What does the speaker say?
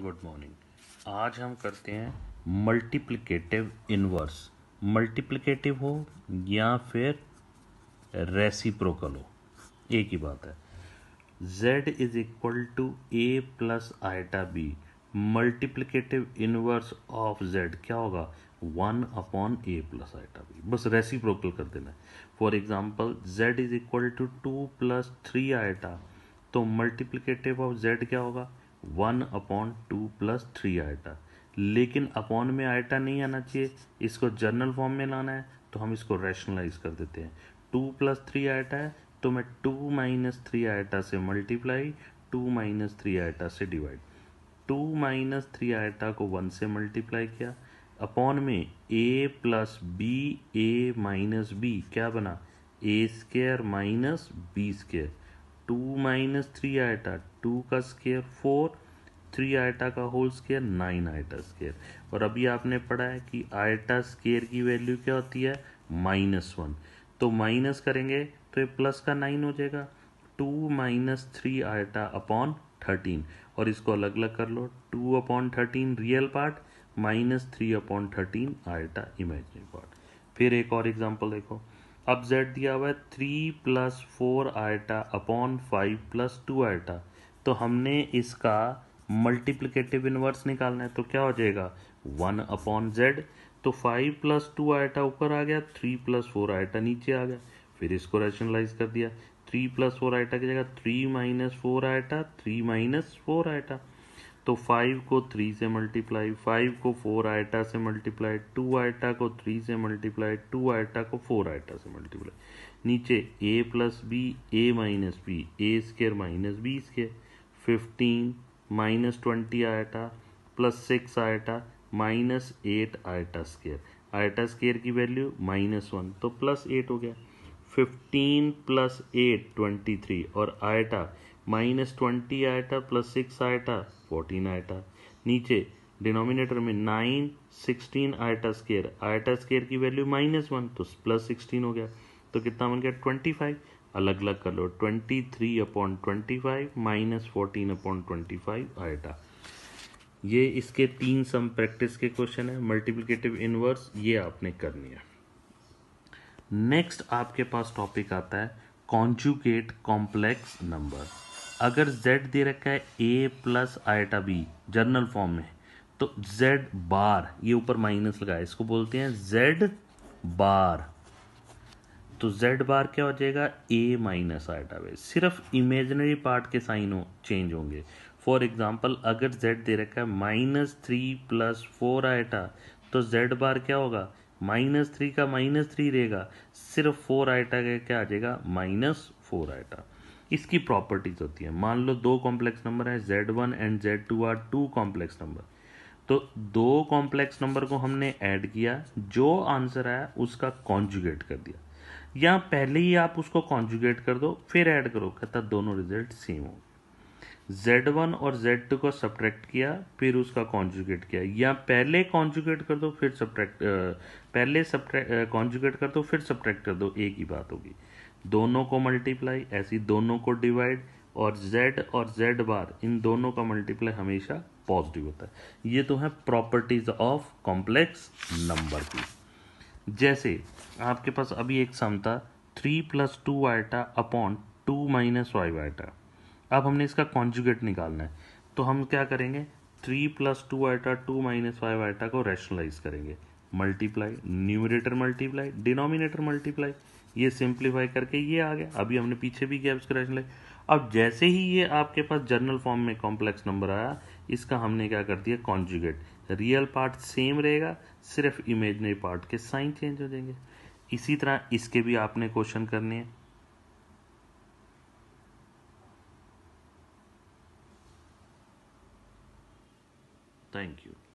good morning आज हम करते हैं मल्टीप्लिकेटिव इनवर्स मल्टीप्लिकेटिव हो या फिर रेसिप्रोकल हो एक ही बात है z is equal to a plus iota b multiplicative inverse of z क्या होगा one upon a plus iota b बस रेसिप्रोकल कर देना for example z is equal to two plus three iota तो मल्टीप्लिकेटिव ऑफ z क्या होगा one upon two plus three iota लेकिन upon में आयटा नहीं आना चाहिए इसको जर्नल फॉर्म में लाना है तो हम इसको रैशनलाइज कर देते हैं टू प्लस थ्री आयटा है तो मैं टू माइनस थ्री आयटा से multiply two minus three iota से divide two minus three iota को वन से मल्टीप्लाई किया अपॉन में a plus b a minus b क्या बना a square minus b square two minus three iota two का square four three iota का whole square nine iota square और अभी आपने पढ़ा है कि आयटा स्केयर की वैल्यू क्या होती है माइनस वन तो माइनस करेंगे तो ये प्लस का नाइन हो जाएगा two minus three iota upon thirteen और इसको अलग अलग कर लो two upon thirteen real part minus three upon thirteen iota imaginary part फिर एक और एग्जाम्पल देखो अब जेड दिया हुआ है three plus four iota upon five plus two iota तो हमने इसका मल्टीप्लीकेटिव इन्वर्स निकालना है तो क्या हो जाएगा वन अपॉन जेड तो फाइव प्लस टू आयटा ऊपर आ गया थ्री प्लस फोर आयटा नीचे आ गया फिर इसको रैशनलाइज कर दिया थ्री प्लस फोर आयटा की जगह three minus four iota three minus four iota तो फाइव को थ्री से मल्टीप्लाई फाइव को फोर आइटा से मल्टीप्लाई टू आइटा को थ्री से मल्टीप्लाई टू आइटा को फोर आइटा से मल्टीप्लाई नीचे a plus b a minus b a square minus b square fifteen minus twenty iota plus six iota minus eight iota square iota square की value minus one तो plus eight हो गया fifteen plus eight twenty three और iota minus twenty iota plus six iota fourteen iota नीचे denominator में nine sixteen iota square iota square की value minus one तो plus sixteen हो गया तो कितना बन गया ट्वेंटी फाइव अलग अलग कर लो twenty three upon twenty five minus fourteen upon twenty five आएगा ये इसके तीन सम प्रैक्टिस के क्वेश्चन है मल्टीप्लिकेटिव इनवर्स ये आपने करनी है नेक्स्ट आपके पास टॉपिक आता है कॉन्जुगेट कॉम्प्लेक्स नंबर अगर z दे रखा है a plus iota b general form में तो z बार ये ऊपर माइनस लगा इसको बोलते हैं z बार तो z बार क्या हो जाएगा a माइनस आइटा वे सिर्फ इमेजनरी पार्ट के साइन हो चेंज होंगे फॉर एग्जाम्पल अगर z दे रखा है minus three plus four iota तो z बार क्या होगा माइनस थ्री का माइनस थ्री रहेगा सिर्फ फोर आइटा का क्या आ जाएगा माइनस फोर आइटा इसकी प्रॉपर्टीज होती है मान लो दो कॉम्प्लेक्स नंबर है z one and z two are two complex number तो दो कॉम्प्लेक्स नंबर को हमने ऐड किया जो आंसर आया उसका कॉन्जुगेट कर दिया या पहले ही आप उसको कॉन्जुगेट कर दो फिर ऐड करो कहता दोनों रिजल्ट सेम हो जेड वन और जेड टू को सब्ट्रैक्ट किया फिर उसका कॉन्जुगेट किया या पहले कॉन्जुगेट कर दो फिर सब्ट्रैक्ट पहले कॉन्जुगेट कर दो फिर सब्ट्रैक्ट कर दो एक ही बात होगी दोनों को मल्टीप्लाई ऐसी दोनों को डिवाइड और z और z बार इन दोनों का मल्टीप्लाई हमेशा पॉजिटिव होता है ये तो है प्रॉपर्टीज ऑफ कॉम्प्लेक्स नंबर की जैसे आपके पास अभी एक सम था three plus two iota upon two minus वाई वाइटा अब हमने इसका कॉन्जुगेट निकालना है तो हम क्या करेंगे three plus two iota two minus five iota को रैशनलाइज करेंगे multiply numerator multiply denominator multiply ये सिंप्लीफाई करके ये आ गया अभी हमने पीछे भी किया उसका रैशनलाइज अब जैसे ही ये आपके पास जर्नल फॉर्म में कॉम्प्लेक्स नंबर आया इसका हमने क्या कर दिया कॉन्जुगेट रियल पार्ट सेम रहेगा सिर्फ इमेजनरी पार्ट के साइन चेंज हो जाएंगे इसी तरह इसके भी आपने क्वेश्चन करने हैं थैंक यू